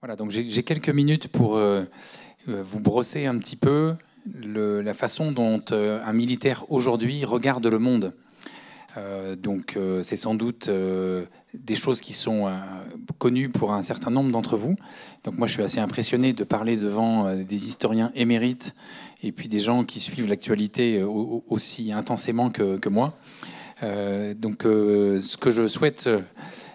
Voilà, donc j'ai quelques minutes pour euh, euh, vous brosser un petit peu la façon dont euh, un militaire aujourd'hui regarde le monde. donc c'est sans doute des choses qui sont connues pour un certain nombre d'entre vous. Donc moi je suis assez impressionné de parler devant des historiens émérites et puis des gens qui suivent l'actualité aussi intensément que, que moi. Euh, donc euh, ce que je souhaite, euh,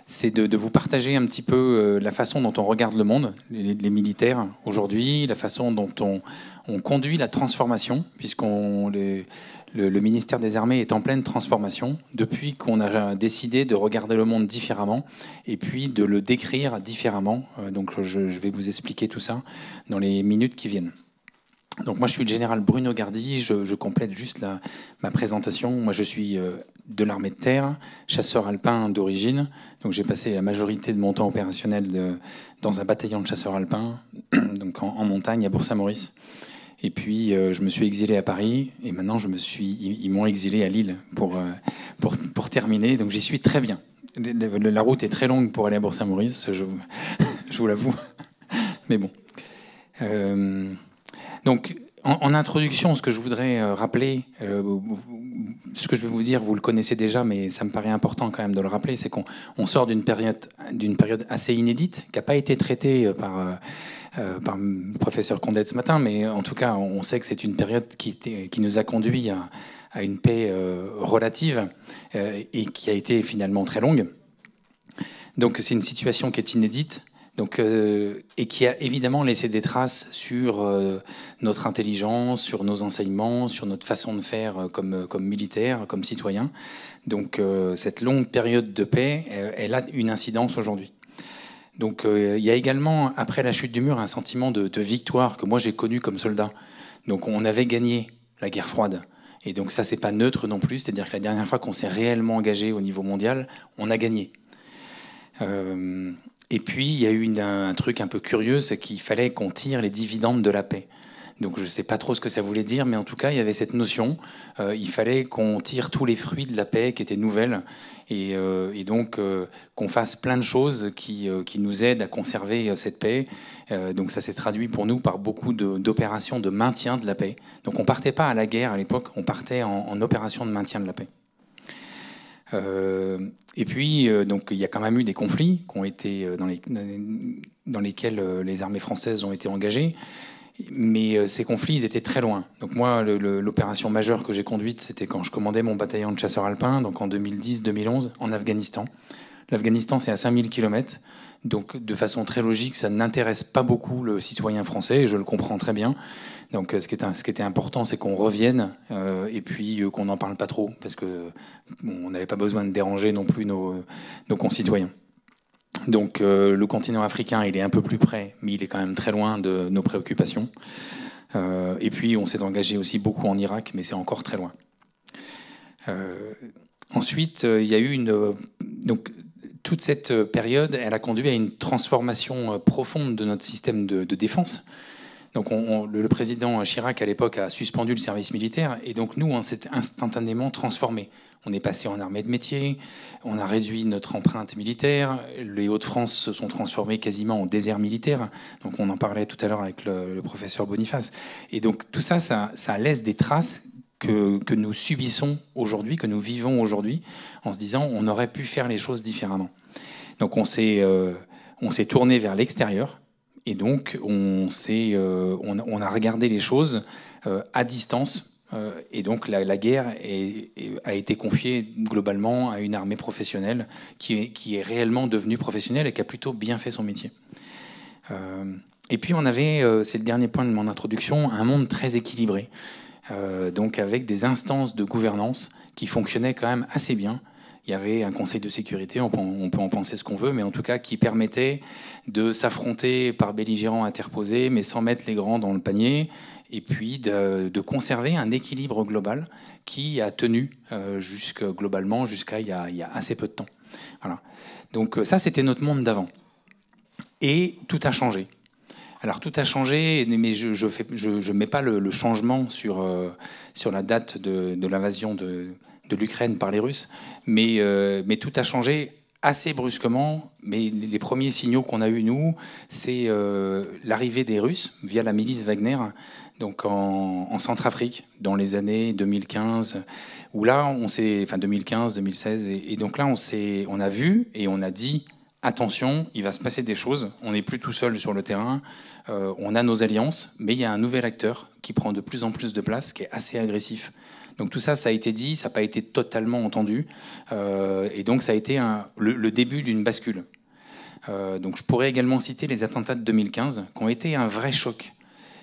c'est de, vous partager un petit peu la façon dont on regarde le monde, les, militaires aujourd'hui, la façon dont on, on conduit la transformation, puisqu'on les, le, ministère des Armées est en pleine transformation depuis qu'on a décidé de regarder le monde différemment et puis de le décrire différemment. donc je, vais vous expliquer tout ça dans les minutes qui viennent. Donc moi je suis le général Bruno Gardi, je, complète juste ma présentation. Moi je suis de l'armée de terre, chasseur alpin d'origine. Donc j'ai passé la majorité de mon temps opérationnel dans un bataillon de chasseurs alpins, donc en, montagne à Bourg-Saint-Maurice. Et puis euh, je me suis exilé à Paris et maintenant je me suis, ils, m'ont exilé à Lille euh, pour, pour, terminer. Donc j'y suis très bien. La, route est très longue pour aller à Bourg-Saint-Maurice, je, vous l'avoue. Mais bon. Euh, donc en, introduction, ce que je voudrais euh, rappeler, euh, ce que je vais vous dire, vous le connaissez déjà, mais ça me paraît important quand même de le rappeler, c'est qu'on sort d'une période, assez inédite, qui n'a pas été traitée euh, par, le professeur Condet ce matin, mais en tout cas, on sait que c'est une période qui, nous a conduit à une paix relative et qui a été finalement très longue. Donc c'est une situation qui est inédite, donc, euh, et qui a évidemment laissé des traces sur euh, notre intelligence, sur nos enseignements, sur notre façon de faire euh, comme, comme militaire, comme citoyen. Donc cette longue période de paix, elle a une incidence aujourd'hui. Donc il y a également, après la chute du mur, un sentiment de, de victoire que moi j'ai connu comme soldat. Donc on avait gagné la guerre froide. Et donc ça, c'est pas neutre non plus. C'est-à-dire que la dernière fois qu'on s'est réellement engagé au niveau mondial, on a gagné. Euh, et puis, il y a eu un, truc un peu curieux, c'est qu'il fallait qu'on tire les dividendes de la paix. Donc je ne sais pas trop ce que ça voulait dire, mais en tout cas, il y avait cette notion. Euh, il fallait qu'on tire tous les fruits de la paix qui étaient nouvelles, et, euh, donc euh, qu'on fasse plein de choses qui, nous aident à conserver cette paix. donc ça s'est traduit pour nous par beaucoup d'opérations de, maintien de la paix. Donc on partait pas à la guerre à l'époque, on partait en, en opération de maintien de la paix. Euh, et puis, euh, donc, il y a quand même eu des conflits qui ont été euh, dans, les, dans lesquels les armées françaises ont été engagées mais ces conflits, ils étaient très loin. Donc moi, l'opération majeure que j'ai conduite, c'était quand je commandais mon bataillon de chasseurs alpins, donc en 2010-2011, en Afghanistan. L'Afghanistan, c'est à 5000 km. Donc de façon très logique, ça n'intéresse pas beaucoup le citoyen français, et je le comprends très bien. Donc euh, ce qui, était important, c'est qu'on revienne euh, et puis euh, qu'on n'en parle pas trop, parce qu'on n'avait pas besoin de déranger non plus nos, concitoyens. Donc le continent africain, il est un peu plus près, mais il est quand même très loin de nos préoccupations. et puis on s'est engagé aussi beaucoup en Irak, mais c'est encore très loin. ensuite, il y a eu une... donc, toute cette euh, période, elle a conduit à une transformation euh, profonde de notre système de, défense. Donc, on, le président Chirac, à l'époque, a suspendu le service militaire. Et donc, nous, on s'est instantanément transformé. On est passé en armée de métier, on a réduit notre empreinte militaire. Les Hauts-de-France se sont transformés quasiment en désert militaire. Donc, on en parlait tout à l'heure avec le, professeur Boniface. Et donc, tout ça, ça, ça laisse des traces que, nous subissons aujourd'hui, que nous vivons aujourd'hui, en se disant on aurait pu faire les choses différemment. Donc on s'est euh, tourné vers l'extérieur et donc on, euh, on, a regardé les choses euh, à distance. Et donc la, guerre a été confiée globalement à une armée professionnelle qui qui est, réellement devenue professionnelle et qui a plutôt bien fait son métier. et puis on avait, c'est le dernier point de mon introduction, un monde très équilibré. Euh, donc avec des instances de gouvernance qui fonctionnaient quand même assez bien il y avait un conseil de sécurité, on peut, en penser ce qu'on veut, mais en tout cas qui permettait de s'affronter par belligérants interposés, mais sans mettre les grands dans le panier, et puis de, conserver un équilibre global qui a tenu euh, globalement jusqu'à il, il, y a assez peu de temps. Voilà. Donc euh, ça, c'était notre monde d'avant. Et tout a changé. Alors tout a changé, mais je ne mets pas le, changement euh, sur, la date de, l'invasion de, l'Ukraine par les Russes, euh, mais, tout a changé assez brusquement. Mais les premiers signaux qu'on a eus, nous, c'est euh, l'arrivée des Russes via la milice Wagner, donc en, Centrafrique, dans les années 2015 où là, on s'est, enfin 2015, 2016, et, donc là, on, on a vu et on a dit attention, il va se passer des choses, on n'est plus tout seul sur le terrain, euh, on a nos alliances, mais il y a un nouvel acteur qui prend de plus en plus de place, qui est assez agressif. Donc tout ça, ça a été dit, ça n'a pas été totalement entendu, euh, et donc ça a été le, début d'une bascule. Euh, donc je pourrais également citer les attentats de 2015, qui ont été un vrai choc.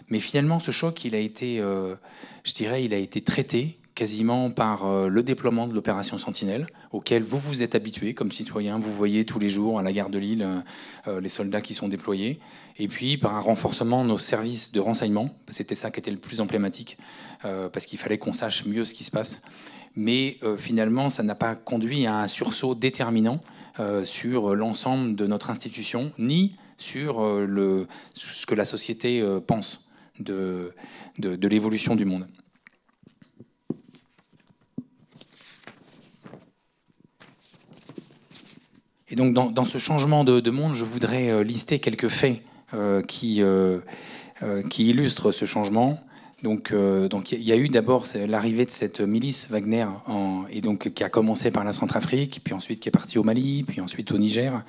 Mais finalement, ce choc, il a été, je dirais, il a été traité, quasiment par euh, le déploiement de l'opération Sentinelle, auquel vous vous êtes habitué comme citoyen. Vous voyez tous les jours à la gare de Lille euh, euh, les soldats qui sont déployés. Et puis par un renforcement de nos services de renseignement. C'était ça qui était le plus emblématique, parce qu'il fallait qu'on sache mieux ce qui se passe. Mais finalement, ça n'a pas conduit à un sursaut déterminant sur l'ensemble de notre institution, ni sur ce que la société pense de l'évolution du monde. Et donc dans, ce changement de, monde, je voudrais euh, lister quelques faits euh, euh, qui, illustrent ce changement. Donc, il y a eu d'abord l'arrivée de cette milice Wagner, et donc qui a commencé par la Centrafrique, puis ensuite qui est partie au Mali, puis ensuite au Niger,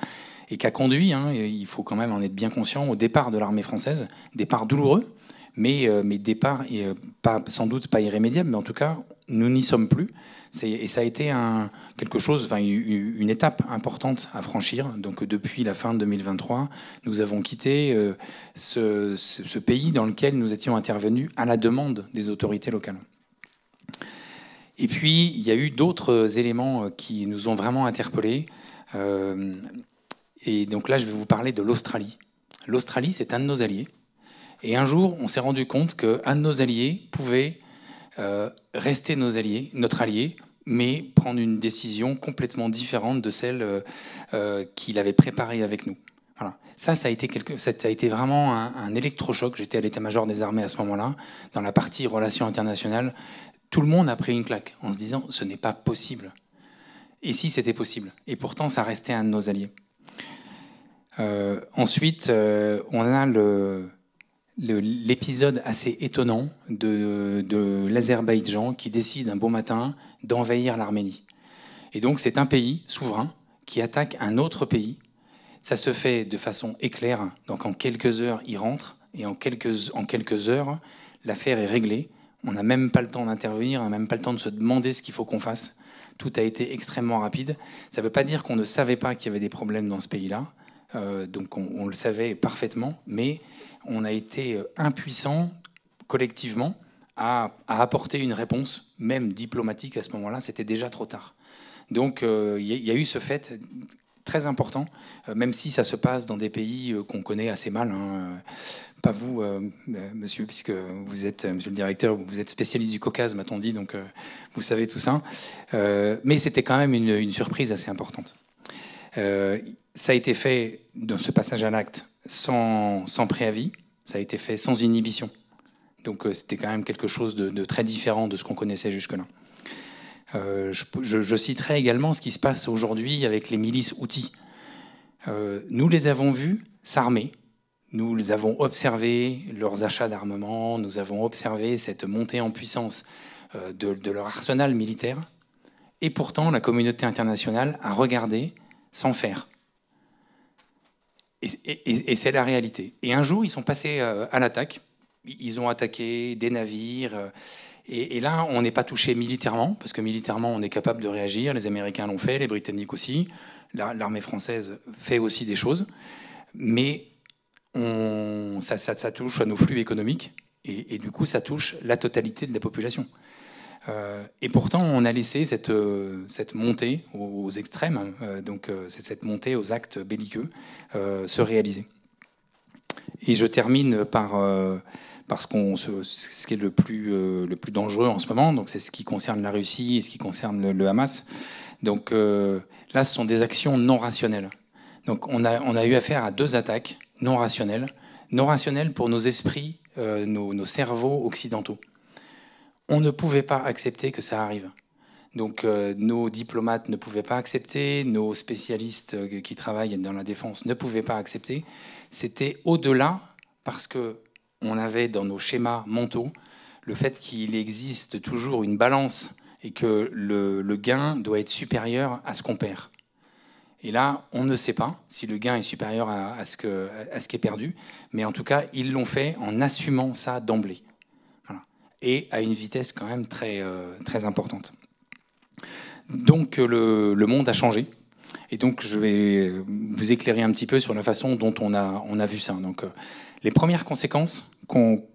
et qui a conduit, hein, il faut quand même en être bien conscient, au départ de l'armée française, départ douloureux, mais, départ sans doute pas irrémédiable, mais en tout cas, nous n'y sommes plus. Et ça a été quelque chose, une étape importante à franchir. Donc depuis la fin 2023, nous avons quitté euh, ce, pays dans lequel nous étions intervenus à la demande des autorités locales. Et puis, il y a eu d'autres éléments euh, qui nous ont vraiment interpellés. Euh, et donc là, je vais vous parler de l'Australie. L'Australie, c'est un de nos alliés. Et un jour, on s'est rendu compte qu'un de nos alliés pouvait euh, rester nos alliés, notre allié, mais prendre une décision complètement différente de celle euh, euh, qu'il avait préparée avec nous. Voilà. Ça, ça a été, quelque... ça a été vraiment un, électrochoc. J'étais à l'état-major des armées à ce moment-là, dans la partie relations internationales. Tout le monde a pris une claque en se disant ce n'est pas possible. Et si c'était possible Et pourtant, ça restait un de nos alliés. ensuite, on a le, l'épisode assez étonnant de, l'Azerbaïdjan qui décide un beau matin d'envahir l'Arménie. Et donc c'est un pays souverain qui attaque un autre pays. Ça se fait de façon éclair, donc en quelques heures il rentre, et en quelques, en quelques heures l'affaire est réglée. On n'a même pas le temps d'intervenir, on n'a même pas le temps de se demander ce qu'il faut qu'on fasse. Tout a été extrêmement rapide. Ça ne veut pas dire qu'on ne savait pas qu'il y avait des problèmes dans ce pays-là, euh, donc on, on le savait parfaitement, mais on a été euh, impuissant collectivement à, apporter une réponse, même diplomatique à ce moment-là, c'était déjà trop tard. Donc euh, il y, a eu ce fait très important, euh, même si ça se passe dans des pays qu'on connaît assez mal. Hein, pas vous, monsieur, puisque vous êtes, monsieur le directeur, vous êtes spécialiste du Caucase, m'a-t-on dit, donc vous savez tout ça. mais c'était quand même une surprise assez importante. Euh, ça a été fait dans ce passage à l'acte sans, sans, préavis, ça a été fait sans inhibition. Donc euh, c'était quand même quelque chose de, très différent de ce qu'on connaissait jusque-là. Euh, je, citerai également ce qui se passe aujourd'hui avec les milices outils. nous les avons vus s'armer, nous les avons observé leurs achats d'armement, nous avons observé cette montée en puissance de, leur arsenal militaire, et pourtant la communauté internationale a regardé sans faire. Et, c'est la réalité. Et un jour, ils sont passés euh, à l'attaque. Ils ont attaqué des navires. Euh, et, là, on n'est pas touché militairement, parce que militairement, on est capable de réagir. Les Américains l'ont fait, les Britanniques aussi. L'armée française fait aussi des choses. Mais ça, touche à nos flux économiques. et, du coup, ça touche la totalité de la population. Euh, et pourtant, on a laissé cette, euh, cette montée aux extrêmes, euh, donc cette montée aux actes belliqueux, se réaliser. Et je termine par, ce, qu'on, qui est le plus, le plus dangereux en ce moment, donc c'est ce qui concerne la Russie et ce qui concerne le, Hamas. Donc là, ce sont des actions non rationnelles. Donc on a, on a eu affaire à deux attaques non rationnelles, non rationnelles pour nos esprits, nos cerveaux occidentaux on ne pouvait pas accepter que ça arrive. Donc euh, nos diplomates ne pouvaient pas accepter, nos spécialistes euh, qui travaillent dans la défense ne pouvaient pas accepter. C'était au-delà parce que on avait dans nos schémas mentaux le fait qu'il existe toujours une balance et que le, gain doit être supérieur à ce qu'on perd. Et là, on ne sait pas si le gain est supérieur à, ce, que, à ce qui est perdu, mais en tout cas, ils l'ont fait en assumant ça d'emblée et à une vitesse quand même très, euh, très importante. Donc euh, le, le, monde a changé. Et donc je vais vous éclairer un petit peu sur la façon dont on a, on a vu ça. Donc euh, les premières conséquences qu'on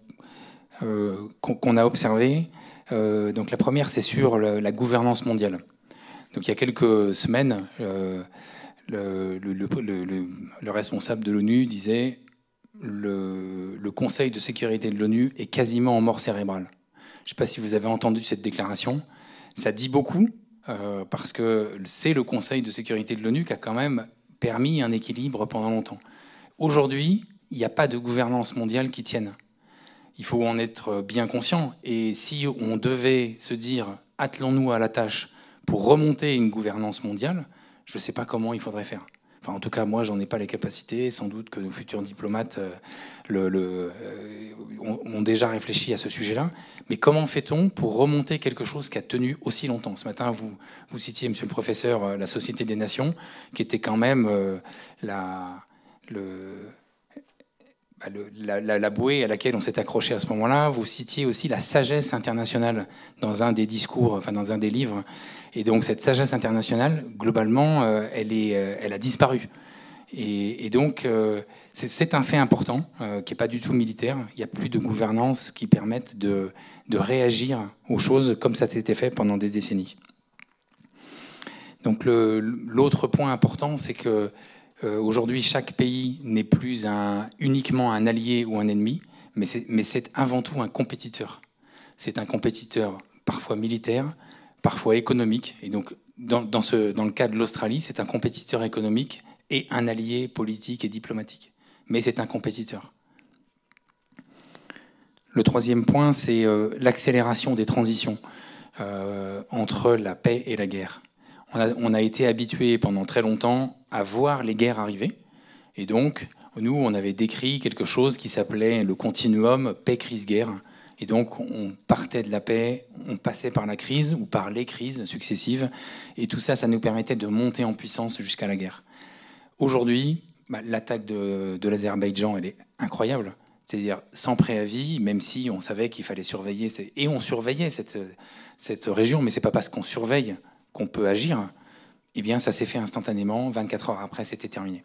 qu'on a observées, donc la première c'est sur la, gouvernance mondiale. Donc il y a quelques semaines, le, le, responsable de l'ONU disait le, le Conseil de sécurité de l'ONU est quasiment en mort cérébrale. Je ne sais pas si vous avez entendu cette déclaration. Ça dit beaucoup, euh, parce que c'est le Conseil de sécurité de l'ONU qui a quand même permis un équilibre pendant longtemps. Aujourd'hui, il n'y a pas de gouvernance mondiale qui tienne. Il faut en être bien conscient. Et si on devait se dire, attelons-nous à la tâche pour remonter une gouvernance mondiale, je ne sais pas comment il faudrait faire en tout cas, moi, j'en ai pas les capacités. Sans doute que nos futurs diplomates euh, euh, ont, déjà réfléchi à ce sujet-là. Mais comment fait-on pour remonter quelque chose qui a tenu aussi longtemps Ce matin, vous, citiez, monsieur le professeur, euh, la Société des Nations, qui était quand même la, le bah, la, bouée à laquelle on s'est accroché à ce moment-là. Vous citiez aussi la sagesse internationale dans un des discours, enfin dans un des livres. Et donc cette sagesse internationale, globalement, euh, elle, est, euh, elle a disparu. Et, donc euh, c'est un fait important qui n'est pas du tout militaire. Il n'y a plus de gouvernance qui permette de, de réagir aux choses comme ça s'était fait pendant des décennies. Donc l'autre point important, c'est que euh, aujourd'hui, chaque pays n'est plus uniquement un allié ou un ennemi, mais c'est avant tout un compétiteur. C'est un compétiteur parfois militaire, parfois économique. Et donc, dans, le cas de l'Australie, c'est un compétiteur économique et un allié politique et diplomatique. Mais c'est un compétiteur. Le troisième point, c'est euh, l'accélération des transitions euh, entre la paix et la guerre on a, été habitué pendant très longtemps à voir les guerres arriver. Et donc, nous, on avait décrit quelque chose qui s'appelait le continuum paix-crise-guerre. Et donc, on partait de la paix, on passait par la crise ou par les crises successives. Et tout ça, ça nous permettait de monter en puissance jusqu'à la guerre. Aujourd'hui, bah, l'attaque de, l'Azerbaïdjan, elle est incroyable. C'est-à-dire sans préavis, même si on savait qu'il fallait surveiller. Et on surveillait cette, cette région, mais ce n'est pas parce qu'on surveille qu'on peut agir, eh bien, ça s'est fait instantanément. 24 heures après, c'était terminé.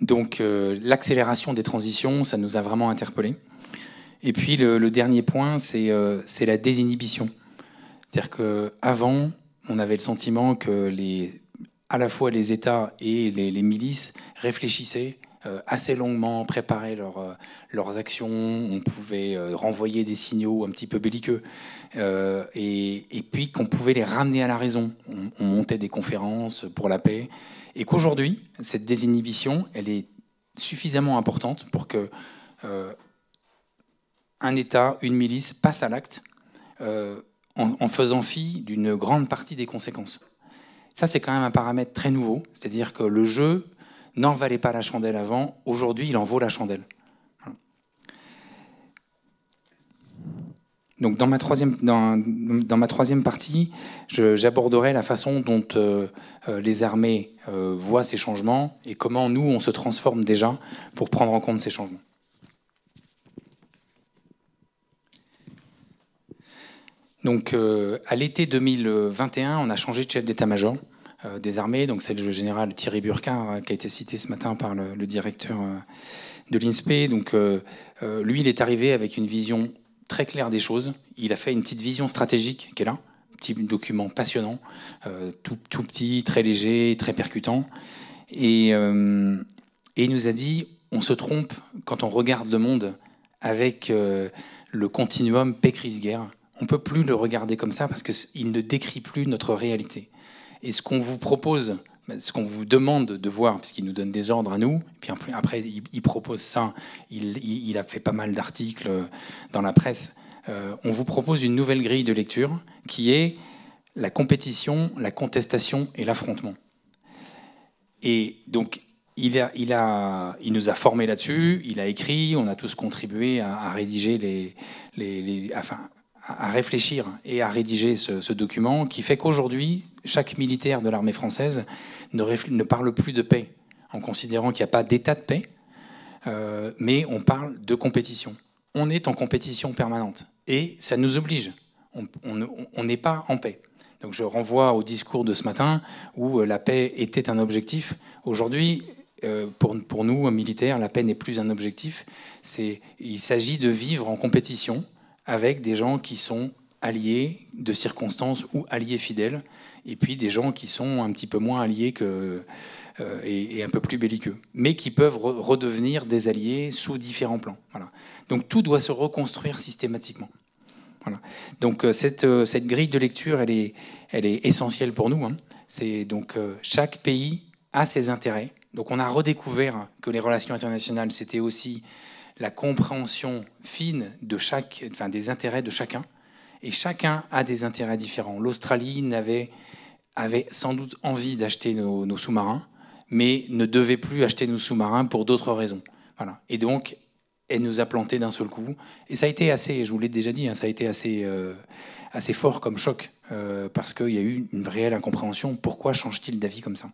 Donc, euh, l'accélération des transitions, ça nous a vraiment interpellés. Et puis, le, dernier point, euh, c'est la désinhibition. C'est-à-dire qu'avant, on avait le sentiment que les, à la fois les États et les, les milices réfléchissaient euh, assez longuement préparer leurs euh, leurs actions, on pouvait euh, renvoyer des signaux un petit peu belliqueux, et, et, puis qu'on pouvait les ramener à la raison. On, montait des conférences pour la paix, et qu'aujourd'hui, cette désinhibition, elle est suffisamment importante pour que un État, une milice passe à l'acte en, en faisant fi d'une grande partie des conséquences. Ça, c'est quand même un paramètre très nouveau, c'est-à-dire que le jeu n'en valait pas la chandelle avant, aujourd'hui il en vaut la chandelle. Donc dans ma troisième, dans, ma troisième partie, j'aborderai la façon dont euh, euh, les armées euh, voient ces changements et comment nous, on se transforme déjà pour prendre en compte ces changements. Donc à l'été 2021, on a changé de chef d'état-major. Euh, des armées. Donc c'est le général Thierry burkin euh, qui a été cité ce matin par le, directeur euh, de l'INSPE. Donc lui, il est arrivé avec une vision très claire des choses. Il a fait une petite vision stratégique qui est là, petit document passionnant, tout, petit, très léger, très percutant. Et, il nous a dit on se trompe quand on regarde le monde avec le continuum paix-crise-guerre. On peut plus le regarder comme ça parce qu'il ne décrit plus notre réalité. Et ce qu'on vous propose, ce qu'on vous demande de voir, puisqu'il nous donne des ordres à nous, et puis après, il, propose ça, il, a fait pas mal d'articles euh, dans la presse, euh, on vous propose une nouvelle grille de lecture qui est la compétition, la contestation et l'affrontement. Et donc, il, il, a, il nous a formés là-dessus, il a écrit, on a tous contribué à, rédiger les, les, enfin, à réfléchir et à rédiger ce document qui fait qu'aujourd'hui, chaque militaire de l'armée française ne, parle plus de paix, en considérant qu'il n'y a pas d'état de paix, euh, mais on parle de compétition. On est en compétition permanente et ça nous oblige. On n'est pas en paix. Donc je renvoie au discours de ce matin où euh, la paix était un objectif. Aujourd'hui, euh, pour, pour, nous, militaires, la paix n'est plus un objectif. Il s'agit de vivre en compétition avec des gens qui sont alliés de circonstances ou alliés fidèles et puis des gens qui sont un petit peu moins alliés que, euh, et, un peu plus belliqueux, mais qui peuvent redevenir des alliés sous différents plans. Voilà. Donc tout doit se reconstruire systématiquement. Donc euh, cette, euh, cette, grille de lecture, elle est, elle est essentielle pour nous. Hein. C'est donc chaque pays a ses intérêts. Donc on a redécouvert que les relations internationales, c'était aussi la compréhension fine de chaque, enfin, des intérêts de chacun et chacun a des intérêts différents. L'Australie avait, avait, sans doute envie d'acheter nos, sous-marins, mais ne devait plus acheter nos sous-marins pour d'autres raisons. Voilà. Et donc, elle nous a plantés d'un seul coup. Et ça a été assez, je vous l'ai déjà dit, hein, ça a été assez, euh, assez fort comme choc, euh, parce qu'il y a eu une réelle incompréhension. Pourquoi change-t-il d'avis comme ça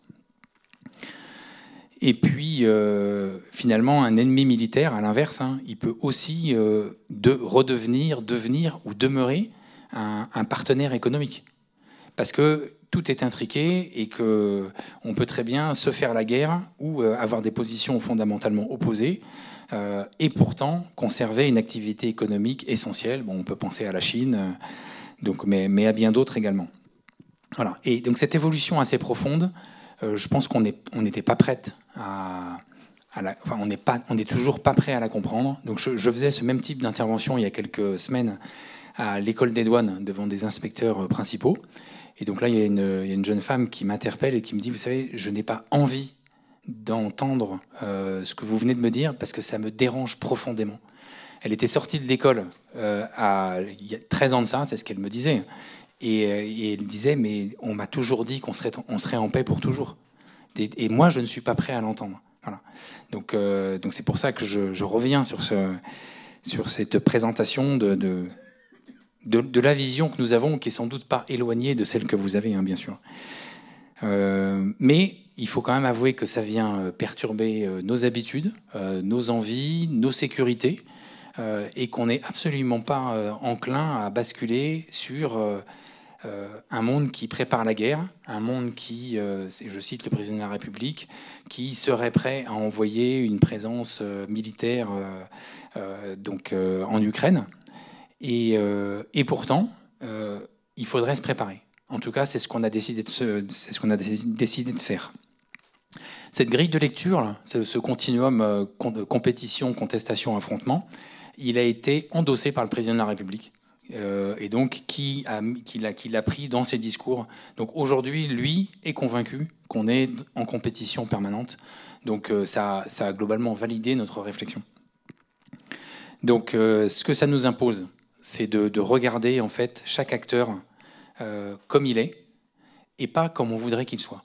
et puis, euh, finalement, un ennemi militaire, à l'inverse, hein, il peut aussi euh, redevenir, devenir ou demeurer un, partenaire économique. Parce que tout est intriqué et qu'on peut très bien se faire la guerre ou euh, avoir des positions fondamentalement opposées et pourtant conserver une activité économique essentielle. on peut penser à la Chine, donc, mais, à bien d'autres également. Et donc cette évolution assez profonde, euh, je pense qu'on n'était pas prête à, la, on n'est toujours pas prêt à la comprendre. Donc, je, faisais ce même type d'intervention il y a quelques semaines à l'école des douanes devant des inspecteurs euh, principaux. Et donc là, il y a une, jeune femme qui m'interpelle et qui me dit, vous savez, je n'ai pas envie d'entendre euh, ce que vous venez de me dire parce que ça me dérange profondément. Elle était sortie de l'école à, il y a 13 ans de ça, c'est ce qu'elle me disait. Et, euh, et il disait, mais on m'a toujours dit qu'on serait, on serait en paix pour toujours. Et, moi, je ne suis pas prêt à l'entendre. Voilà. Donc, euh, donc c'est pour ça que je, je, reviens sur, ce, sur cette présentation de, de, la vision que nous avons, qui est sans doute pas éloignée de celle que vous avez, hein, bien sûr. Euh, mais il faut quand même avouer que ça vient perturber nos habitudes, nos envies, nos sécurités, et qu'on n'est absolument pas enclin à basculer sur euh, un monde qui prépare la guerre, un monde qui, euh, je cite le président de la République, qui serait prêt à envoyer une présence euh, militaire donc, en Ukraine. Et, pourtant, il faudrait se préparer. En tout cas, c'est ce qu'on a décidé de, ce qu'on a décidé de faire. Cette grille de lecture, ce continuum compétition, contestation, affrontement, il a été endossé par le président de la République euh, et donc qui, a, qui, l'a, qui pris dans ses discours. Donc aujourd'hui, lui est convaincu qu'on est en compétition permanente. Donc euh, ça, a globalement validé notre réflexion. Donc euh, ce que ça nous impose, c'est de regarder en fait chaque acteur comme il est et pas comme on voudrait qu'il soit.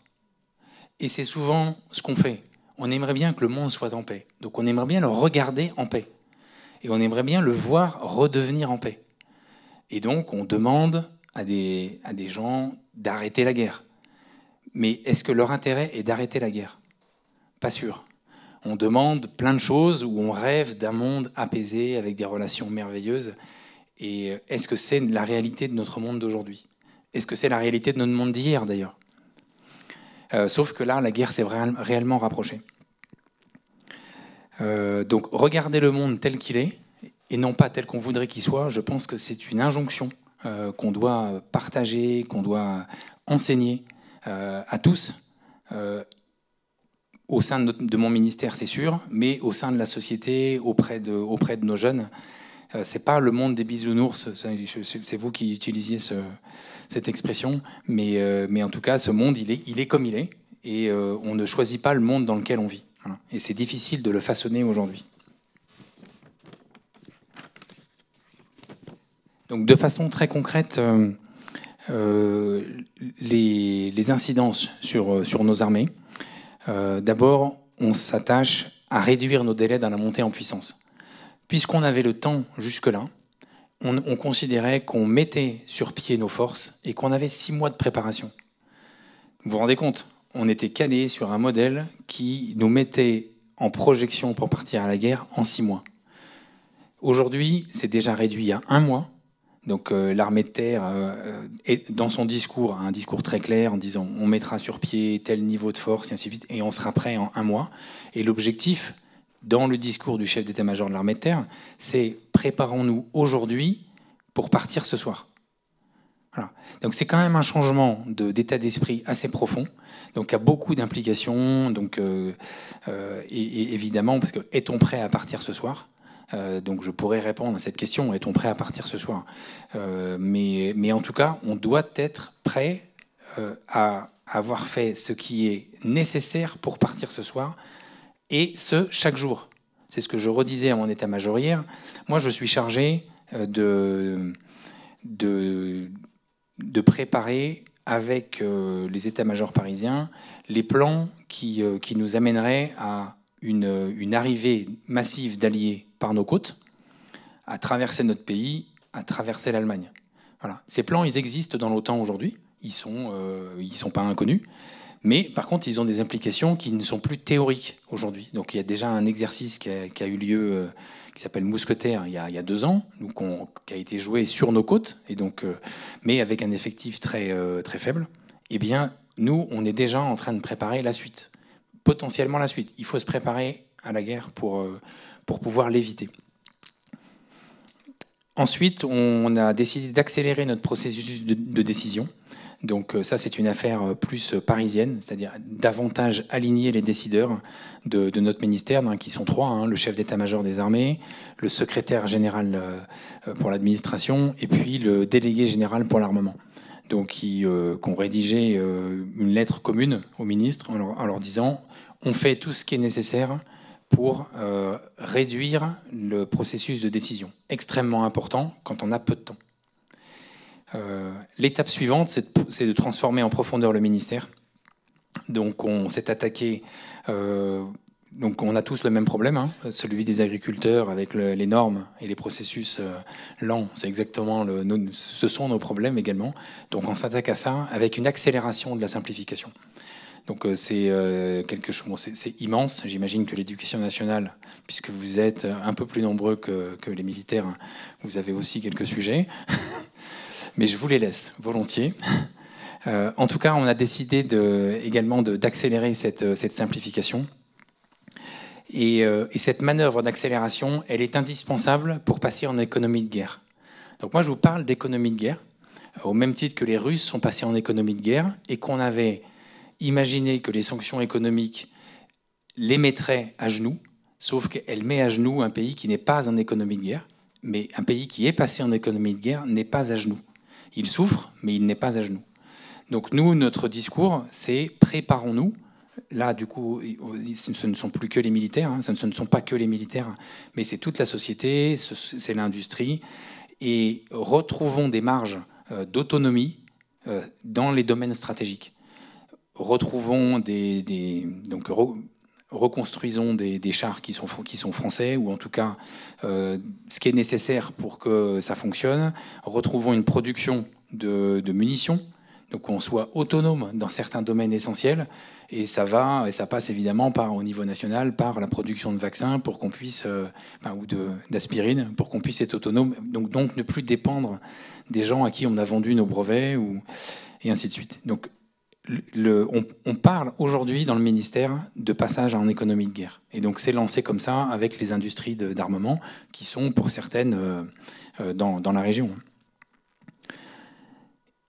Et c'est souvent ce qu'on fait. On aimerait bien que le monde soit en paix. Donc on aimerait bien le regarder en paix. Et on aimerait bien le voir redevenir en paix. Et donc, on demande à des, à des gens d'arrêter la guerre. Mais est-ce que leur intérêt est d'arrêter la guerre Pas sûr. On demande plein de choses où on rêve d'un monde apaisé avec des relations merveilleuses. Et est-ce que c'est la réalité de notre monde d'aujourd'hui Est-ce que c'est la réalité de notre monde d'hier d'ailleurs euh, Sauf que là, la guerre s'est réellement rapprochée. Euh, donc regardez le monde tel qu'il est, et non pas tel qu'on voudrait qu'il soit, je pense que c'est une injonction euh, qu'on doit partager, qu'on doit enseigner euh, à tous, euh, au sein de, mon ministère, c'est sûr, mais au sein de la société, auprès de, auprès de nos jeunes. c'est pas le monde des bisounours, c'est vous qui utilisiez ce, cette expression, mais, mais en tout cas, ce monde, il est, il est comme il est, et on ne choisit pas le monde dans lequel on vit. Et c'est difficile de le façonner aujourd'hui. Donc de façon très concrète, euh, euh, les, incidences sur, euh, sur nos armées. D'abord, on s'attache à réduire nos délais dans la montée en puissance. Puisqu'on avait le temps jusque-là, on, on, considérait qu'on mettait sur pied nos forces et qu'on avait six mois de préparation. Vous vous rendez compte On était calé sur un modèle qui nous mettait en projection pour partir à la guerre en six mois. Aujourd'hui, c'est déjà réduit à un mois donc euh, l'armée de terre, euh, est, dans son discours, un discours très clair en disant on mettra sur pied tel niveau de force, et ainsi et on sera prêt en un mois. Et l'objectif, dans le discours du chef d'état-major de l'armée de terre, c'est préparons-nous aujourd'hui pour partir ce soir. Donc c'est quand même un changement d'état d'esprit assez profond, donc il a beaucoup d'implications, donc euh, et, et évidemment parce que est-on prêt à partir ce soir euh, donc je pourrais répondre à cette question, est-on prêt à partir ce soir euh, mais, en tout cas, on doit être prêt euh, à avoir fait ce qui est nécessaire pour partir ce soir, et ce, chaque jour. C'est ce que je redisais à mon état-major hier. Moi, je suis chargé de, de, de préparer avec les états-majors parisiens les plans qui, qui nous amèneraient à une, arrivée massive d'alliés par nos côtes, à traverser notre pays, à traverser l'Allemagne. Voilà. Ces plans, ils existent dans l'OTAN aujourd'hui, ils ne sont, euh, sont pas inconnus, mais par contre, ils ont des implications qui ne sont plus théoriques aujourd'hui. Donc il y a déjà un exercice qui a, eu lieu, euh, qui s'appelle Mousquetaire, il y, a, deux ans, qui a été joué sur nos côtes, et donc, euh, mais avec un effectif très, très faible. Eh bien, nous, on est déjà en train de préparer la suite potentiellement la suite. Il faut se préparer à la guerre pour, euh, pour pouvoir l'éviter. Ensuite, on a décidé d'accélérer notre processus de, décision. Donc euh, ça, c'est une affaire euh, plus parisienne, c'est-à-dire davantage aligner les décideurs de, notre ministère, hein, qui sont trois, hein, le chef d'état-major des armées, le secrétaire général pour l'administration et puis le délégué général pour l'armement donc qui, euh, ont rédigé euh, une lettre commune au ministre en leur, disant on fait tout ce qui est nécessaire pour euh, réduire le processus de décision, extrêmement important quand on a peu de temps. L'étape suivante, c'est de, transformer en profondeur le ministère. Donc on s'est attaqué donc on a tous le même problème, hein. celui des agriculteurs avec les normes et les processus euh, lents. C'est exactement ce sont nos problèmes également. Donc on s'attaque à ça avec une accélération de la simplification. Donc euh, c'est euh, quelque chose, c'est immense. J'imagine que l'éducation nationale, puisque vous êtes un peu plus nombreux que, les militaires, vous avez aussi quelques sujets. Mais je vous les laisse volontiers. en tout cas, on a décidé également d'accélérer cette simplification euh, et, cette manœuvre d'accélération, elle est indispensable pour passer en économie de guerre. Donc moi, je vous parle d'économie de guerre, euh, au même titre que les Russes sont passés en économie de guerre et qu'on avait imaginé que les sanctions économiques les mettraient à genoux, sauf qu'elle met à genoux un pays qui n'est pas en économie de guerre, mais un pays qui est passé en économie de guerre n'est pas à genoux. Il souffre, mais il n'est pas à genoux. Donc nous, notre discours, c'est préparons-nous Là, du coup, ce ne sont plus que les militaires, hein. ce ne sont pas que les militaires, mais c'est toute la société, c'est l'industrie. Et retrouvons des marges euh, d'autonomie euh, dans les domaines stratégiques. Retrouvons des. donc, reconstruisons des, chars qui sont, français, ou en tout cas euh, ce qui est nécessaire pour que ça fonctionne. Retrouvons une production de munitions donc qu'on soit autonome dans certains domaines essentiels. Et ça va, et ça passe évidemment par au niveau national par la production de vaccins pour qu'on puisse, euh, ou d'aspirine, pour qu'on puisse être autonome. Donc, donc ne plus dépendre des gens à qui on a vendu nos brevets ou, et ainsi de suite. Donc on, parle aujourd'hui dans le ministère de passage en économie de guerre. Et donc c'est lancé comme ça avec les industries d'armement qui sont pour certaines euh, euh, dans, la région.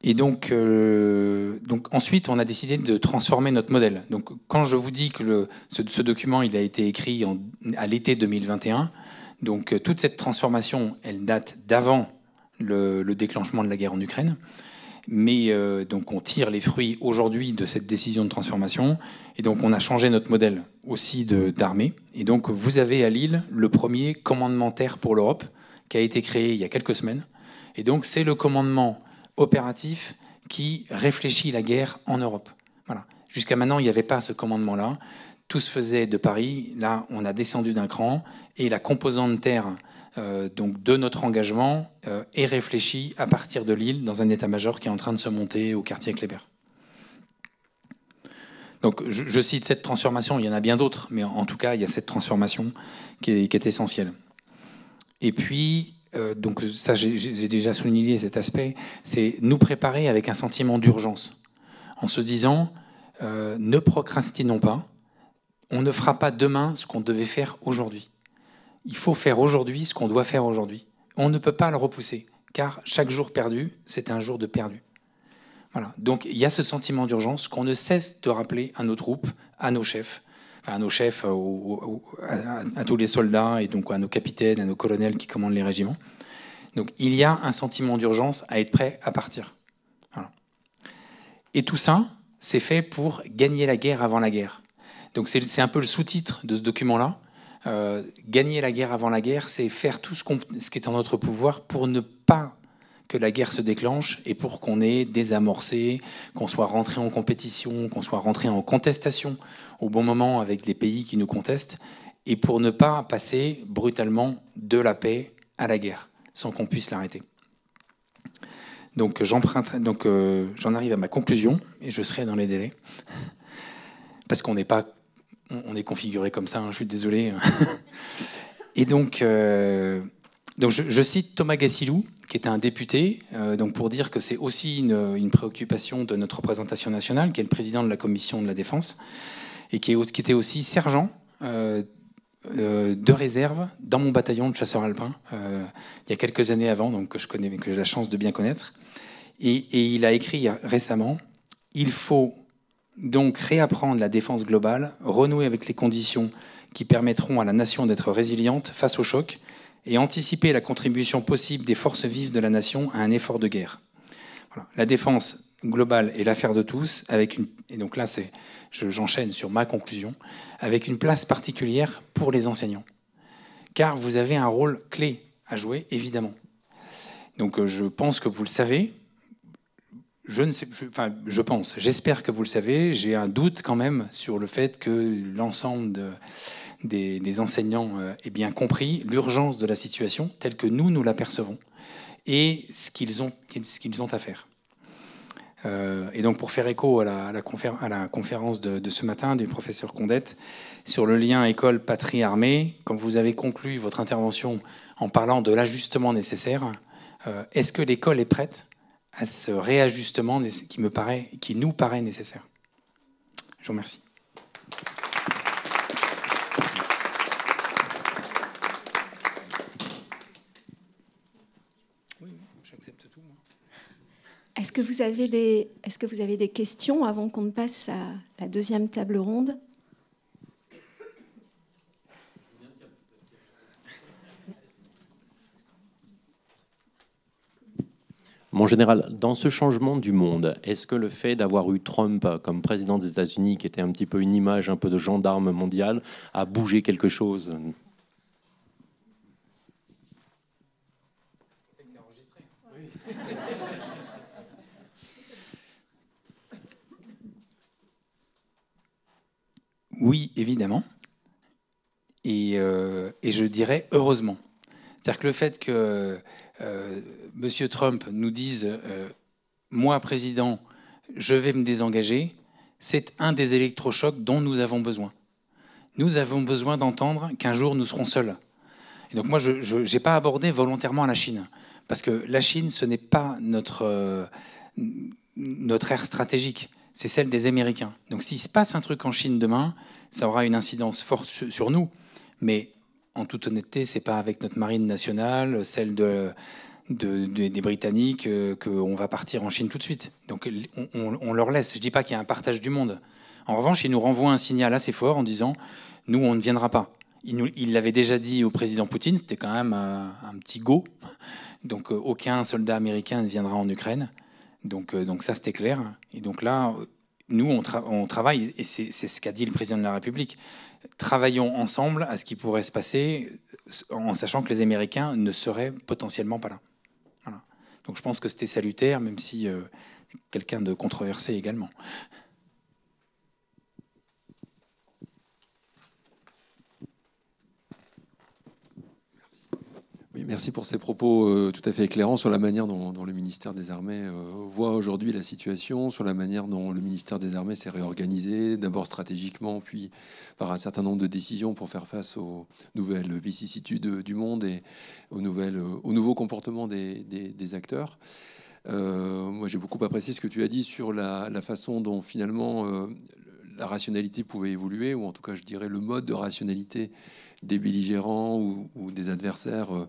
Et donc, euh, donc ensuite, on a décidé de transformer notre modèle. Donc, quand je vous dis que le, ce, document il a été écrit à l'été 2021, donc euh, toute cette transformation, elle date d'avant le, déclenchement de la guerre en Ukraine. Mais euh, donc, on tire les fruits aujourd'hui de cette décision de transformation. Et donc, on a changé notre modèle aussi d'armée. Et donc, vous avez à Lille le premier commandementaire pour l'Europe qui a été créé il y a quelques semaines. Et donc, c'est le commandement opératif qui réfléchit la guerre en Europe. Voilà. Jusqu'à maintenant, il n'y avait pas ce commandement-là. Tout se faisait de Paris. Là, on a descendu d'un cran et la composante terre euh, donc de notre engagement euh, est réfléchie à partir de Lille dans un état-major qui est en train de se monter au quartier Kléber. Donc, je, cite cette transformation. Il y en a bien d'autres, mais en, tout cas, il y a cette transformation qui est essentielle. Et puis, euh, donc ça j'ai déjà souligné cet aspect, c'est nous préparer avec un sentiment d'urgence, en se disant euh, ne procrastinons pas, on ne fera pas demain ce qu'on devait faire aujourd'hui. Il faut faire aujourd'hui ce qu'on doit faire aujourd'hui. On ne peut pas le repousser, car chaque jour perdu, c'est un jour de perdu. Voilà. Donc il y a ce sentiment d'urgence qu'on ne cesse de rappeler à nos troupes, à nos chefs, à nos chefs, euh, à, tous les soldats et donc à nos capitaines, à nos colonels qui commandent les régiments. Donc il y a un sentiment d'urgence à être prêt à partir. Et tout ça, c'est fait pour gagner la guerre avant la guerre. Donc c'est un peu le sous-titre de ce document-là. Euh, gagner la guerre avant la guerre, c'est faire tout ce, ce qui est en notre pouvoir pour ne pas que la guerre se déclenche et pour qu'on ait désamorcé, qu'on soit rentré en compétition, qu'on soit rentré en contestation au bon moment avec les pays qui nous contestent et pour ne pas passer brutalement de la paix à la guerre sans qu'on puisse l'arrêter. Donc euh, j'en arrive à ma conclusion et je serai dans les délais parce qu'on n'est pas on est configuré comme ça, hein, je suis désolé. et donc euh, je, cite Thomas Gassilou, qui était un député, euh, donc pour dire que c'est aussi une, préoccupation de notre représentation nationale, qui est le président de la commission de la défense, et qui, était aussi sergent euh, euh, de réserve dans mon bataillon de chasseurs alpins, il y a quelques années avant, donc que je connais, j'ai la chance de bien connaître. Et, et il a écrit récemment, il faut donc réapprendre la défense globale, renouer avec les conditions qui permettront à la nation d'être résiliente face au choc et anticiper la contribution possible des forces vives de la nation à un effort de guerre. La défense globale est l'affaire de tous, avec une, et donc là c'est, j'enchaîne sur ma conclusion, avec une place particulière pour les enseignants. Car vous avez un rôle clé à jouer, évidemment. Donc euh, je pense que vous le savez. Je ne sais, enfin, je pense, j'espère que vous le savez. J'ai un doute quand même sur le fait que l'ensemble de, des, enseignants aient euh, eh bien compris l'urgence de la situation telle que nous, nous l'apercevons et ce qu'ils ont, ce qu'ils ont à faire. Euh, et donc pour faire écho à la, conférence de, ce matin du professeur Condette sur le lien école-patrie-armée, comme vous avez conclu votre intervention en parlant de l'ajustement nécessaire, euh, est-ce que l'école est prête à ce réajustement qui, me paraît, qui nous paraît nécessaire Je vous remercie. Est-ce que, vous avez des, questions avant qu'on ne passe à la deuxième table ronde Mon général, dans ce changement du monde, est-ce que le fait d'avoir eu Trump comme président des États-Unis, qui était un petit peu une image un peu de gendarme mondial, a bougé quelque chose Oui, évidemment. Euh, et, je dirais heureusement. C'est-à-dire que le fait que euh, M. Trump nous dise euh, Moi, président, je vais me désengager, c'est un des électrochocs dont nous avons besoin. Nous avons besoin d'entendre qu'un jour nous serons seuls. Et donc, moi, je n'ai pas abordé volontairement la Chine. Parce que la Chine, ce n'est pas notre, notre ère stratégique c'est celle des Américains. Donc s'il se passe un truc en Chine demain, ça aura une incidence forte sur nous. Mais en toute honnêteté, c'est pas avec notre marine nationale, celle des Britanniques, euh, qu'on va partir en Chine tout de suite. Donc on, leur laisse. Je dis pas qu'il y a un partage du monde. En revanche, ils nous renvoient un signal assez fort en disant nous, on ne viendra pas. Il l'avait déjà dit au président Poutine, c'était quand même un, un petit go. Donc euh, aucun soldat américain ne viendra en Ukraine. Donc, euh, donc ça, c'était clair. Et donc là, nous, on, travaille, et c'est ce qu'a dit le président de la République, travaillons ensemble à ce qui pourrait se passer euh, en sachant que les Américains ne seraient potentiellement pas là. Donc je pense que c'était salutaire, même si euh, quelqu'un de controversé également. merci pour ces propos euh, tout à fait éclairants sur la manière dont, le ministère des Armées euh, voit aujourd'hui la situation, sur la manière dont le ministère des Armées s'est réorganisé, d'abord stratégiquement, puis par un certain nombre de décisions pour faire face aux nouvelles vicissitudes du monde et aux, nouvelles, euh, nouveaux comportements des, acteurs. moi, j'ai beaucoup apprécié ce que tu as dit sur la, façon dont finalement la rationalité pouvait évoluer, ou en tout cas, je dirais, le mode de rationalité des belligérants ou, des adversaires euh,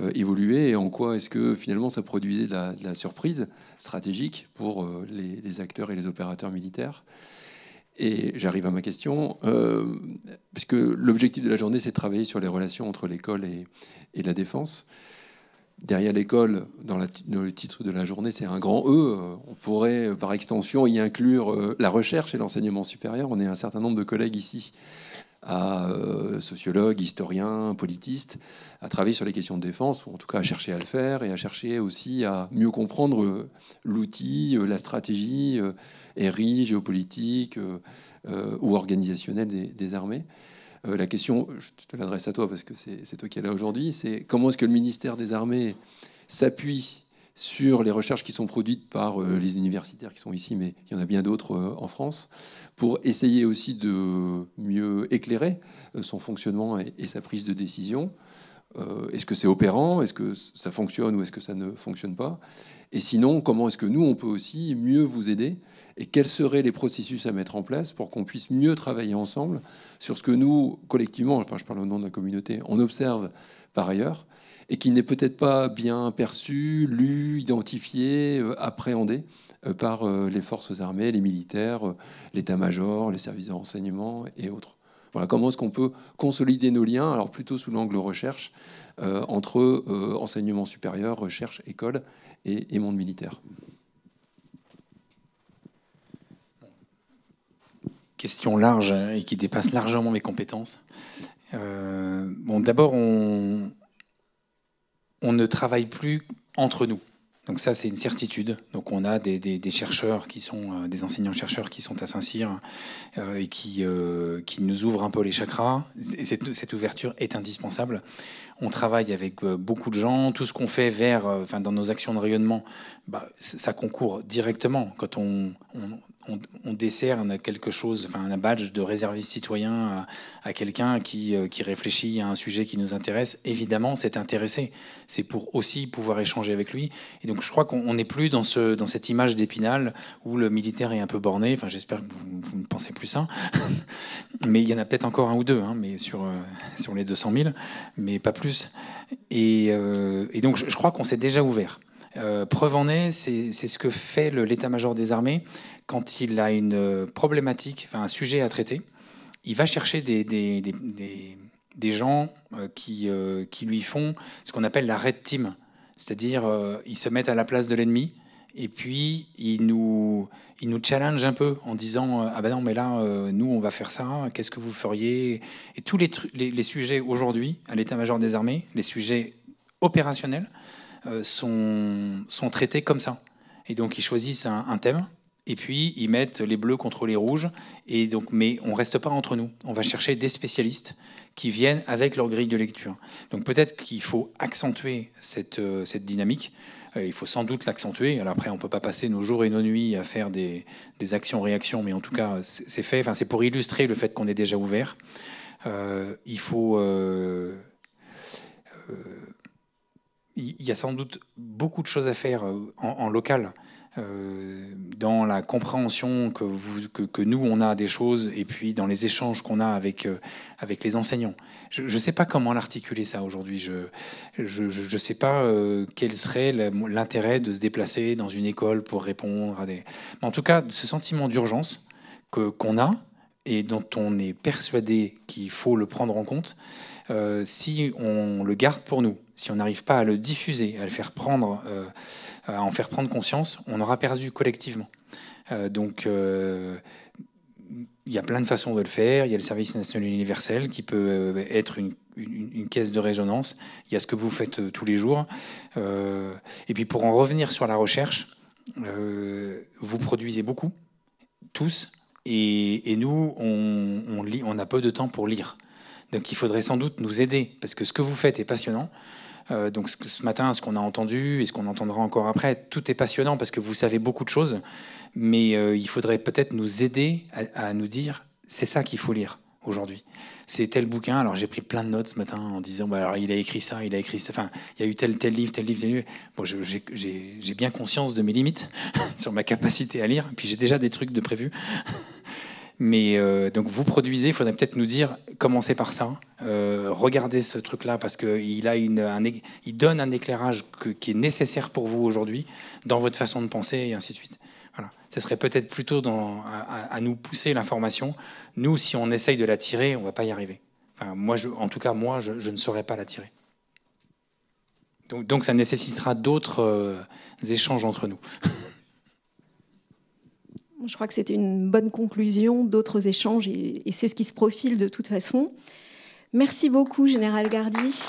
euh, évoluer, et en quoi est-ce que finalement ça produisait de la, surprise stratégique pour euh, les, acteurs et les opérateurs militaires. Et j'arrive à ma question, puisque l'objectif de la journée, c'est de travailler sur les relations entre l'école et la défense derrière l'école, dans, le titre de la journée, c'est un grand E. Euh, on pourrait, euh, par extension, y inclure euh, la recherche et l'enseignement supérieur. On est un certain nombre de collègues ici, sociologues, historiens, politistes, à travailler sur les questions de défense, ou en tout cas à chercher à le faire, et à chercher aussi à mieux comprendre l'outil, la stratégie, RI, géopolitique ou organisationnelle des armées. Euh, la question, je te l'adresse à toi parce que c'est toi qui es là aujourd'hui, c'est comment est-ce que le ministère des Armées s'appuie sur les recherches qui sont produites par euh, les universitaires qui sont ici, mais il y en a bien d'autres euh, en France, pour essayer aussi de mieux éclairer son fonctionnement et, sa prise de décision euh, est-ce que c'est opérant, est-ce que ça fonctionne ou est-ce que ça ne fonctionne pas Et sinon, comment est-ce que nous, on peut aussi mieux vous aider Et quels seraient les processus à mettre en place pour qu'on puisse mieux travailler ensemble sur ce que nous, collectivement, enfin je parle au nom de la communauté, on observe par ailleurs et qui n'est peut-être pas bien perçu, lu, identifié, euh, appréhendé euh, par les forces armées, les militaires, l'état-major, les services de renseignement et autres. Voilà, comment est-ce qu'on peut consolider nos liens, alors plutôt sous l'angle recherche, euh, entre euh, enseignement supérieur, recherche, école et, monde militaire Question large et qui dépasse largement mes compétences. Euh, bon, d'abord, on ne travaille plus entre nous. Donc ça, c'est une certitude. Donc on a des, chercheurs qui sont euh, des enseignants-chercheurs qui sont à Saint-Cyr euh, et euh, qui, nous ouvrent un peu les chakras. Et cette, ouverture est indispensable on travaille avec euh, beaucoup de gens. Tout ce qu'on fait vers, euh, enfin, dans nos actions de rayonnement, bah, ça concourt directement. Quand on, on, dessert quelque chose, enfin, un badge de réserviste citoyen à, quelqu'un euh, qui, réfléchit à un sujet qui nous intéresse, évidemment, c'est intéressé. C'est pour aussi pouvoir échanger avec lui. Et donc, je crois qu'on n'est plus dans, ce, dans cette image d'épinal où le militaire est un peu borné. Enfin, j'espère que vous, ne pensez plus ça. mais il y en a peut-être encore un ou deux, hein, mais sur, sur les 200 000, mais pas plus. Euh, et, donc, je, crois qu'on s'est déjà ouvert. Euh, preuve en est, c'est ce que fait l'état-major des armées quand il a une euh, problématique, enfin, un sujet à traiter. Il va chercher des, des, des gens qui, qui, lui font ce qu'on appelle la red team, c'est-à-dire ils se mettent à la place de l'ennemi et puis ils nous ils nous challenge un peu en disant euh, ah ben non mais là euh, nous on va faire ça qu'est-ce que vous feriez et tous les, sujets aujourd'hui à l'état-major des armées les sujets opérationnels euh, sont, traités comme ça et donc ils choisissent un, thème et puis ils mettent les bleus contre les rouges et donc mais on reste pas entre nous on va chercher des spécialistes qui viennent avec leur grille de lecture donc peut-être qu'il faut accentuer cette dynamique euh, il faut sans doute l'accentuer. Alors après, on ne peut pas passer nos jours et nos nuits à faire des, actions-réactions, mais en tout cas, c'est fait. c'est pour illustrer le fait qu'on est déjà ouvert. Euh, il faut. Euh, il y a sans doute beaucoup de choses à faire en local. Euh, dans la compréhension que, vous, que, nous, on a des choses, et puis dans les échanges qu'on a avec, euh, avec les enseignants. Je ne sais pas comment l'articuler ça aujourd'hui. Je ne sais pas euh, quel serait l'intérêt de se déplacer dans une école pour répondre à des... Mais en tout cas, ce sentiment d'urgence qu'on a et dont on est persuadé qu'il faut le prendre en compte, euh, si on le garde pour nous, si on n'arrive pas à le diffuser, à, le faire prendre, euh, à en faire prendre conscience, on aura perdu collectivement. Euh, donc, il y a plein de façons de le faire. Il y a le service national universel qui peut être une, caisse de résonance. Il y a ce que vous faites tous les jours. et puis, pour en revenir sur la recherche, vous produisez beaucoup, tous, et, nous, on, lit, on a peu de temps pour lire. Donc il faudrait sans doute nous aider, parce que ce que vous faites est passionnant. Euh, donc ce, matin, ce qu'on a entendu et ce qu'on entendra encore après, tout est passionnant parce que vous savez beaucoup de choses, mais euh, il faudrait peut-être nous aider à, nous dire, c'est ça qu'il faut lire aujourd'hui. C'est tel bouquin. Alors j'ai pris plein de notes ce matin en disant, bah, il a écrit ça, il a écrit ça. Enfin, il y a eu tel tel livre, tel livre, tel livre. Bon, j'ai bien conscience de mes limites sur ma capacité à lire. Puis j'ai déjà des trucs de prévu. Mais euh, donc vous produisez, il faudrait peut-être nous dire, commencez par ça, euh, regardez ce truc-là parce qu'il un, il donne un éclairage qui est nécessaire pour vous aujourd'hui dans votre façon de penser et ainsi de suite. Voilà. Ce serait peut-être plutôt dans, à, nous pousser l'information. Nous, si on essaye de la tirer, on ne va pas y arriver. Enfin, moi, je, en tout cas, moi, je, ne saurais pas la tirer. Donc, donc ça nécessitera d'autres euh, échanges entre nous. je crois que c'est une bonne conclusion d'autres échanges et, c'est ce qui se profile de toute façon. Merci beaucoup, Général Gardy.